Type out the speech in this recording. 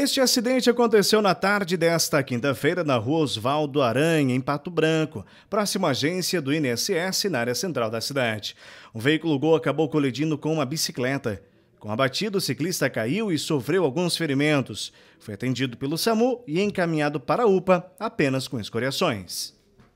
Este acidente aconteceu na tarde desta quinta-feira na rua Oswaldo Aranha, em Pato Branco, próxima agência do INSS na área central da cidade. Um veículo Gol acabou colidindo com uma bicicleta. Com a batida, o ciclista caiu e sofreu alguns ferimentos. Foi atendido pelo SAMU e encaminhado para a UPA apenas com escoriações.